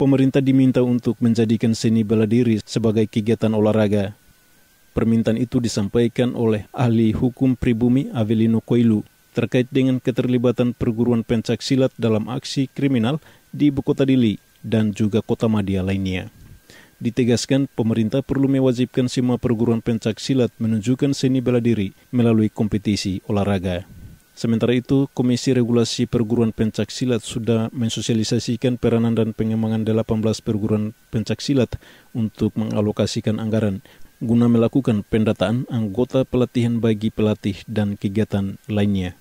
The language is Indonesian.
pemerintah diminta untuk menjadikan seni bela diri sebagai kegiatan olahraga. Permintaan itu disampaikan oleh ahli hukum pribumi Avelino Koilu terkait dengan keterlibatan perguruan pencak silat dalam aksi kriminal di ibu kota Dili dan juga kota Madia lainnya. Ditegaskan, pemerintah perlu mewajibkan semua perguruan pencak silat menunjukkan seni bela diri melalui kompetisi olahraga. Sementara itu, Komisi Regulasi Perguruan Pencaksilat sudah mensosialisasikan peranan dan pengembangan 18 perguruan pencaksilat untuk mengalokasikan anggaran guna melakukan pendataan anggota pelatihan bagi pelatih dan kegiatan lainnya.